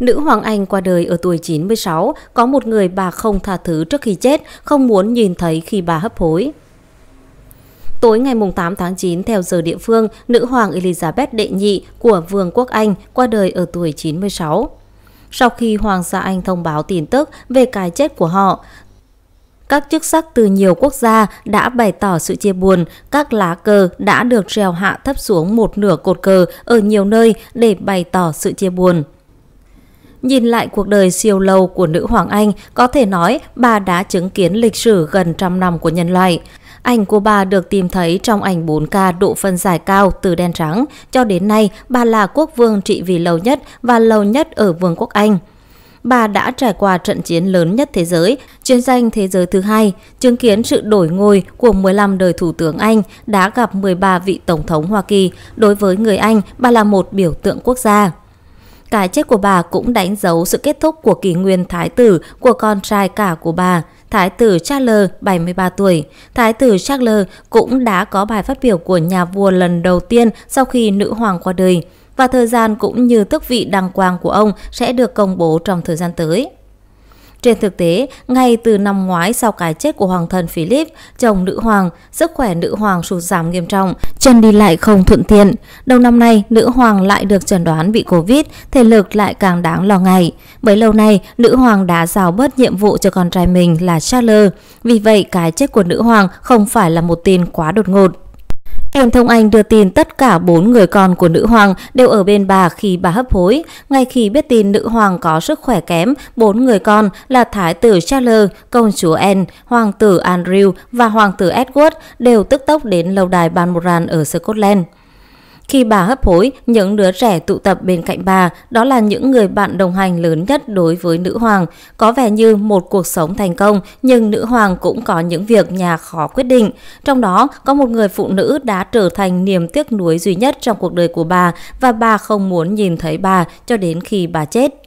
Nữ hoàng Anh qua đời ở tuổi 96, có một người bà không tha thứ trước khi chết, không muốn nhìn thấy khi bà hấp hối. Tối ngày 8 tháng 9 theo giờ địa phương, nữ hoàng Elizabeth đệ nhị của Vương quốc Anh qua đời ở tuổi 96. Sau khi Hoàng gia Anh thông báo tin tức về cái chết của họ, các chức sắc từ nhiều quốc gia đã bày tỏ sự chia buồn, các lá cờ đã được treo hạ thấp xuống một nửa cột cờ ở nhiều nơi để bày tỏ sự chia buồn. Nhìn lại cuộc đời siêu lâu của nữ hoàng Anh, có thể nói bà đã chứng kiến lịch sử gần trăm năm của nhân loại. Ảnh của bà được tìm thấy trong ảnh 4K độ phân giải cao từ đen trắng. Cho đến nay, bà là quốc vương trị vì lâu nhất và lâu nhất ở Vương quốc Anh bà đã trải qua trận chiến lớn nhất thế giới, chiến danh thế giới thứ hai, chứng kiến sự đổi ngôi của 15 đời thủ tướng Anh, đã gặp 13 vị tổng thống Hoa Kỳ. Đối với người Anh, bà là một biểu tượng quốc gia. Cái chết của bà cũng đánh dấu sự kết thúc của kỷ nguyên thái tử của con trai cả của bà. Thái tử Charles, 73 tuổi. Thái tử Charles cũng đã có bài phát biểu của nhà vua lần đầu tiên sau khi nữ hoàng qua đời và thời gian cũng như tước vị đăng quang của ông sẽ được công bố trong thời gian tới. Trên thực tế, ngay từ năm ngoái sau cái chết của hoàng thần Philip, chồng nữ hoàng, sức khỏe nữ hoàng sụt giảm nghiêm trọng, chân đi lại không thuận tiện. Đầu năm nay, nữ hoàng lại được chẩn đoán bị Covid, thể lực lại càng đáng lo ngại. Bấy lâu nay, nữ hoàng đã giao bớt nhiệm vụ cho con trai mình là Charles. Vì vậy, cái chết của nữ hoàng không phải là một tin quá đột ngột. Thành Thông Anh đưa tin tất cả bốn người con của nữ hoàng đều ở bên bà khi bà hấp hối. Ngay khi biết tin nữ hoàng có sức khỏe kém, bốn người con là Thái tử Charles, công chúa Anne, hoàng tử Andrew và hoàng tử Edward đều tức tốc đến lâu đài Balmoral ở Scotland. Khi bà hấp hối, những đứa trẻ tụ tập bên cạnh bà đó là những người bạn đồng hành lớn nhất đối với nữ hoàng. Có vẻ như một cuộc sống thành công, nhưng nữ hoàng cũng có những việc nhà khó quyết định. Trong đó, có một người phụ nữ đã trở thành niềm tiếc nuối duy nhất trong cuộc đời của bà và bà không muốn nhìn thấy bà cho đến khi bà chết.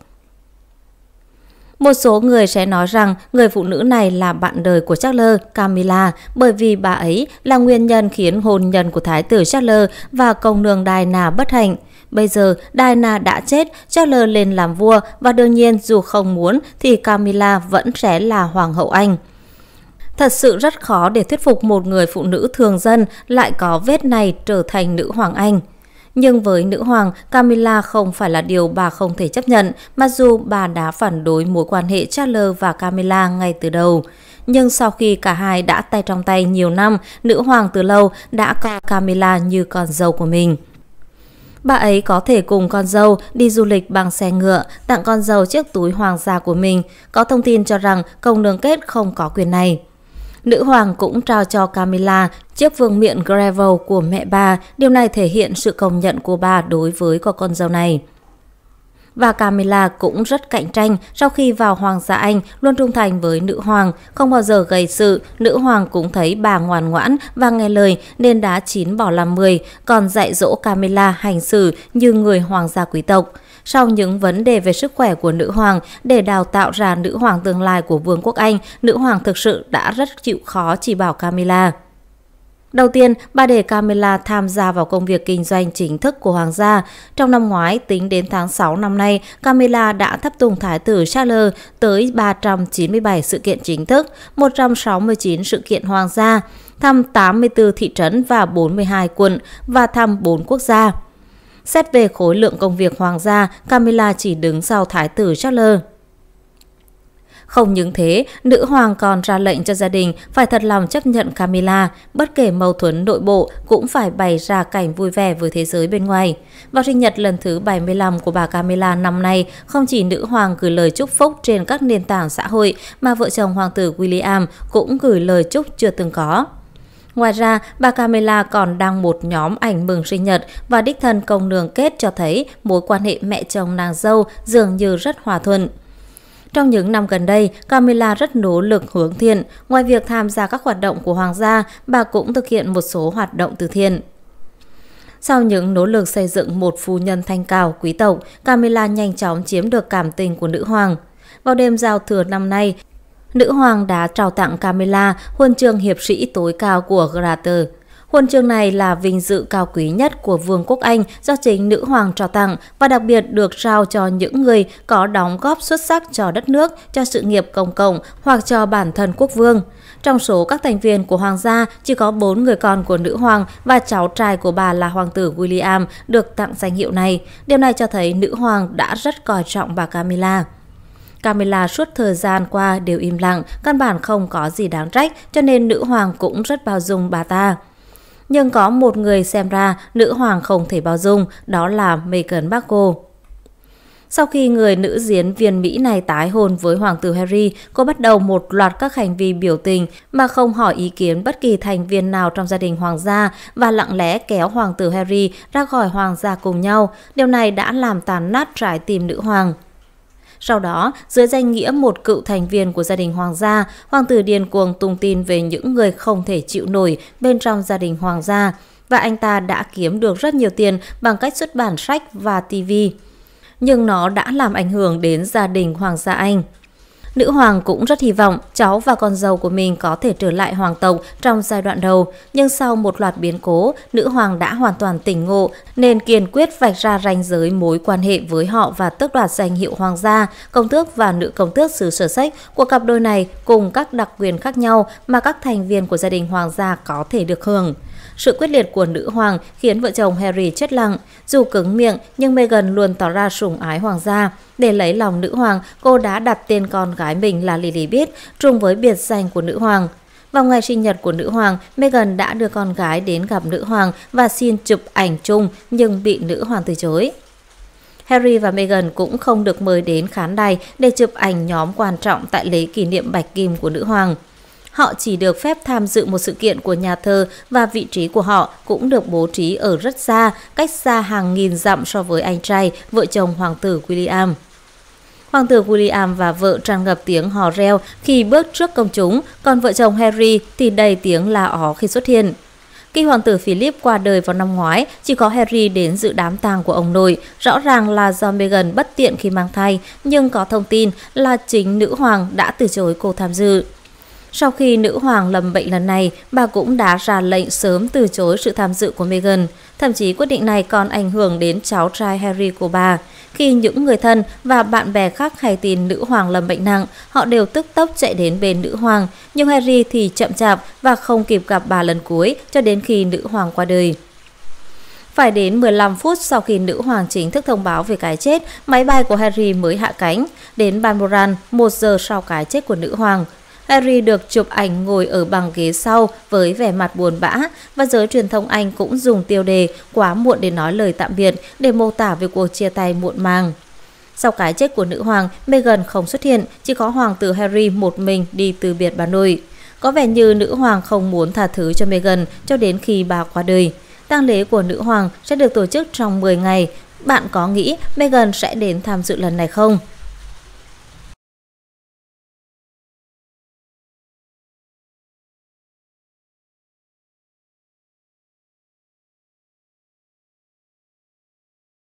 Một số người sẽ nói rằng người phụ nữ này là bạn đời của Charles Camilla bởi vì bà ấy là nguyên nhân khiến hôn nhân của thái tử Charles và công nương Diana bất hạnh. Bây giờ Diana đã chết, Charles lên làm vua và đương nhiên dù không muốn thì Camilla vẫn sẽ là hoàng hậu Anh. Thật sự rất khó để thuyết phục một người phụ nữ thường dân lại có vết này trở thành nữ hoàng Anh. Nhưng với nữ hoàng, Camilla không phải là điều bà không thể chấp nhận, mặc dù bà đã phản đối mối quan hệ Charles và Camilla ngay từ đầu. Nhưng sau khi cả hai đã tay trong tay nhiều năm, nữ hoàng từ lâu đã coi Camilla như con dâu của mình. Bà ấy có thể cùng con dâu đi du lịch bằng xe ngựa, tặng con dâu chiếc túi hoàng gia của mình. Có thông tin cho rằng công nương kết không có quyền này. Nữ hoàng cũng trao cho Camilla chiếc vương miện gravel của mẹ bà. Điều này thể hiện sự công nhận của bà đối với cô con dâu này và Camilla cũng rất cạnh tranh sau khi vào Hoàng gia Anh, luôn trung thành với nữ hoàng, không bao giờ gây sự, nữ hoàng cũng thấy bà ngoan ngoãn và nghe lời nên đá chín bỏ làm 10, còn dạy dỗ Camilla hành xử như người hoàng gia quý tộc sau những vấn đề về sức khỏe của nữ hoàng để đào tạo ra nữ hoàng tương lai của Vương quốc Anh, nữ hoàng thực sự đã rất chịu khó chỉ bảo Camilla. Đầu tiên, bà để Camilla tham gia vào công việc kinh doanh chính thức của hoàng gia. Trong năm ngoái, tính đến tháng 6 năm nay, Camilla đã thắp tùng thái tử Charles tới 397 sự kiện chính thức, 169 sự kiện hoàng gia, thăm 84 thị trấn và 42 quận và thăm 4 quốc gia. Xét về khối lượng công việc hoàng gia, Camilla chỉ đứng sau thái tử Charles. Không những thế, nữ hoàng còn ra lệnh cho gia đình phải thật lòng chấp nhận Camilla, bất kể mâu thuẫn nội bộ cũng phải bày ra cảnh vui vẻ với thế giới bên ngoài. Vào sinh nhật lần thứ 75 của bà Camilla năm nay, không chỉ nữ hoàng gửi lời chúc phúc trên các nền tảng xã hội mà vợ chồng hoàng tử William cũng gửi lời chúc chưa từng có. Ngoài ra, bà Camilla còn đăng một nhóm ảnh mừng sinh nhật và đích thân công đường kết cho thấy mối quan hệ mẹ chồng nàng dâu dường như rất hòa thuận. Trong những năm gần đây, Camilla rất nỗ lực hướng thiện. Ngoài việc tham gia các hoạt động của hoàng gia, bà cũng thực hiện một số hoạt động từ thiện. Sau những nỗ lực xây dựng một phu nhân thanh cao, quý tộc, Camilla nhanh chóng chiếm được cảm tình của nữ hoàng. Vào đêm giao thừa năm nay, Nữ hoàng đã trao tặng Camilla huân chương hiệp sĩ tối cao của Grater. Huân chương này là vinh dự cao quý nhất của Vương quốc Anh do chính nữ hoàng trao tặng và đặc biệt được trao cho những người có đóng góp xuất sắc cho đất nước, cho sự nghiệp công cộng hoặc cho bản thân quốc vương. Trong số các thành viên của hoàng gia, chỉ có 4 người con của nữ hoàng và cháu trai của bà là hoàng tử William được tặng danh hiệu này. Điều này cho thấy nữ hoàng đã rất coi trọng bà Camilla. Camilla suốt thời gian qua đều im lặng, căn bản không có gì đáng trách, cho nên nữ hoàng cũng rất bao dung bà ta. Nhưng có một người xem ra nữ hoàng không thể bao dung, đó là Meghan Markle. Sau khi người nữ diễn viên Mỹ này tái hôn với hoàng tử Harry, cô bắt đầu một loạt các hành vi biểu tình mà không hỏi ý kiến bất kỳ thành viên nào trong gia đình hoàng gia và lặng lẽ kéo hoàng tử Harry ra khỏi hoàng gia cùng nhau. Điều này đã làm tàn nát trái tim nữ hoàng. Sau đó, dưới danh nghĩa một cựu thành viên của gia đình hoàng gia, hoàng tử điên cuồng tung tin về những người không thể chịu nổi bên trong gia đình hoàng gia và anh ta đã kiếm được rất nhiều tiền bằng cách xuất bản sách và TV. Nhưng nó đã làm ảnh hưởng đến gia đình hoàng gia Anh. Nữ hoàng cũng rất hy vọng cháu và con dâu của mình có thể trở lại hoàng tộc trong giai đoạn đầu, nhưng sau một loạt biến cố, nữ hoàng đã hoàn toàn tỉnh ngộ nên kiên quyết vạch ra ranh giới mối quan hệ với họ và tước đoạt danh hiệu hoàng gia, công tước và nữ công tước xứ sở sách của cặp đôi này cùng các đặc quyền khác nhau mà các thành viên của gia đình hoàng gia có thể được hưởng. Sự quyết liệt của nữ hoàng khiến vợ chồng Harry chết lặng. Dù cứng miệng nhưng Meghan luôn tỏ ra sủng ái hoàng gia. Để lấy lòng nữ hoàng, cô đã đặt tên con gái mình là Lilibet trùng với biệt danh của nữ hoàng. Vào ngày sinh nhật của nữ hoàng, Meghan đã đưa con gái đến gặp nữ hoàng và xin chụp ảnh chung nhưng bị nữ hoàng từ chối. Harry và Meghan cũng không được mời đến khán đài để chụp ảnh nhóm quan trọng tại lễ kỷ niệm bạch kim của nữ hoàng họ chỉ được phép tham dự một sự kiện của nhà thờ và vị trí của họ cũng được bố trí ở rất xa, cách xa hàng nghìn dặm so với anh trai, vợ chồng hoàng tử William. Hoàng tử William và vợ tràn ngập tiếng hò reo khi bước trước công chúng, còn vợ chồng Harry thì đầy tiếng la ó khi xuất hiện. Khi hoàng tử Philip qua đời vào năm ngoái, chỉ có Harry đến dự đám tang của ông nội. Rõ ràng là do Meghan bất tiện khi mang thai, nhưng có thông tin là chính nữ hoàng đã từ chối cô tham dự. Sau khi nữ hoàng lầm bệnh lần này, bà cũng đã ra lệnh sớm từ chối sự tham dự của Meghan. Thậm chí quyết định này còn ảnh hưởng đến cháu trai Harry của bà. Khi những người thân và bạn bè khác hay tin nữ hoàng lầm bệnh nặng, họ đều tức tốc chạy đến bên nữ hoàng, nhưng Harry thì chậm chạp và không kịp gặp bà lần cuối cho đến khi nữ hoàng qua đời. Phải đến 15 phút sau khi nữ hoàng chính thức thông báo về cái chết, máy bay của Harry mới hạ cánh. Đến Balmoral, một giờ sau cái chết của nữ hoàng, Harry được chụp ảnh ngồi ở bằng ghế sau với vẻ mặt buồn bã và giới truyền thông Anh cũng dùng tiêu đề quá muộn để nói lời tạm biệt để mô tả về cuộc chia tay muộn màng. Sau cái chết của nữ hoàng, Meghan không xuất hiện, chỉ có hoàng tử Harry một mình đi từ biệt bà nội. Có vẻ như nữ hoàng không muốn tha thứ cho Meghan cho đến khi bà qua đời. Tang lễ của nữ hoàng sẽ được tổ chức trong 10 ngày. Bạn có nghĩ Meghan sẽ đến tham dự lần này không?